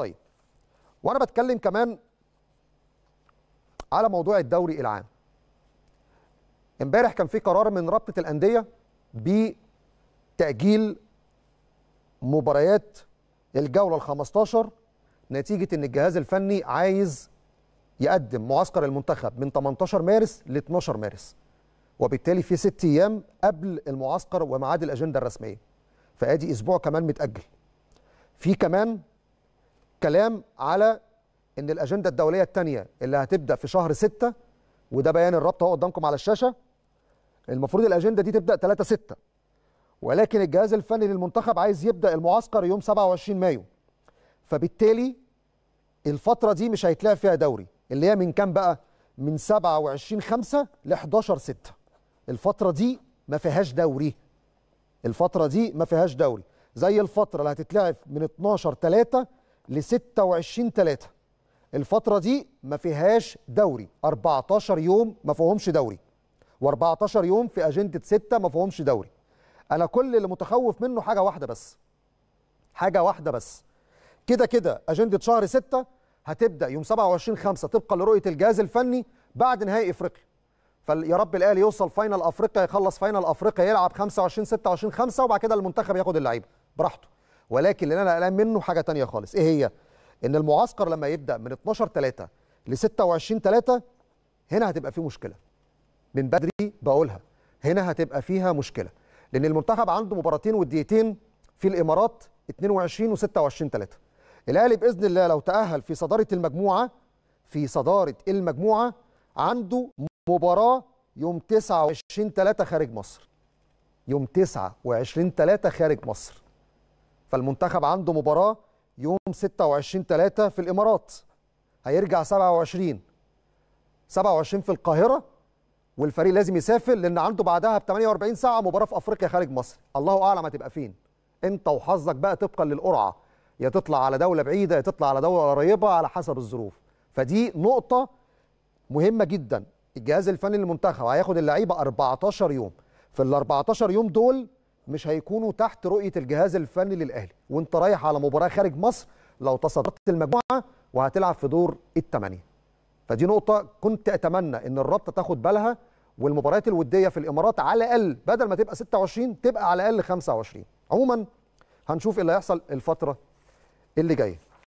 طيب وانا بتكلم كمان على موضوع الدوري العام امبارح كان في قرار من رابطه الانديه بتاجيل مباريات الجوله ال 15 نتيجه ان الجهاز الفني عايز يقدم معسكر المنتخب من 18 مارس ل 12 مارس وبالتالي في ست ايام قبل المعسكر وميعاد الاجنده الرسميه فادي اسبوع كمان متاجل في كمان كلام على ان الاجنده الدوليه الثانيه اللي هتبدا في شهر 6 وده بيان الرابطه اهو قدامكم على الشاشه المفروض الاجنده دي تبدا 3 6 ولكن الجهاز الفني للمنتخب عايز يبدا المعسكر يوم 27 مايو فبالتالي الفتره دي مش هيتلعب فيها دوري اللي هي من كام بقى من 27 5 ل 11 6 الفتره دي ما فيهاش دوري الفتره دي ما فيهاش دوري زي الفتره اللي هتتلعب من 12 3 ل 26 3 الفترة دي ما فيهاش دوري 14 يوم ما فيهمش دوري و14 يوم في أجندة 6 ما فيهمش دوري أنا كل اللي متخوف منه حاجة واحدة بس حاجة واحدة بس كده كده أجندة شهر 6 هتبدأ يوم 27 5 طبقا لرؤية الجهاز الفني بعد نهائي إفريقيا فيا رب الاهلي يوصل فاينل افريقيا يخلص فاينل افريقيا يلعب 25 26 5 وبعد كده المنتخب ياخد اللعيبه براحته ولكن اللي انا قلقان منه حاجه تانية خالص ايه هي ان المعسكر لما يبدا من 12 3 ل 26 3 هنا هتبقى فيه مشكله من بدري بقولها هنا هتبقى فيها مشكله لان المنتخب عنده مباراتين وديتين في الامارات 22 و26 3 الاهلي باذن الله لو تاهل في صداره المجموعه في صداره المجموعه عنده مباراه يوم 29 3 خارج مصر يوم 29 3 خارج مصر فالمنتخب عنده مباراه يوم 26 3 في الامارات هيرجع 27 27 في القاهره والفريق لازم يسافر لان عنده بعدها ب 48 ساعه مباراه في افريقيا خارج مصر الله اعلم هتبقى فين انت وحظك بقى طبقا للقرعه يا تطلع على دوله بعيده يا تطلع على دوله قريبه على حسب الظروف فدي نقطه مهمه جدا الجهاز الفني للمنتخب هياخد اللعيبه 14 يوم في ال 14 يوم دول مش هيكونوا تحت رؤيه الجهاز الفني للاهلي وانت رايح على مباراه خارج مصر لو تصدرت المجموعه وهتلعب في دور الثمانيه فدي نقطه كنت اتمنى ان الرابطه تاخد بالها والمباريات الوديه في الامارات على الاقل بدل ما تبقى 26 تبقى على الاقل 25 عموما هنشوف إيه اللي هيحصل الفتره اللي جايه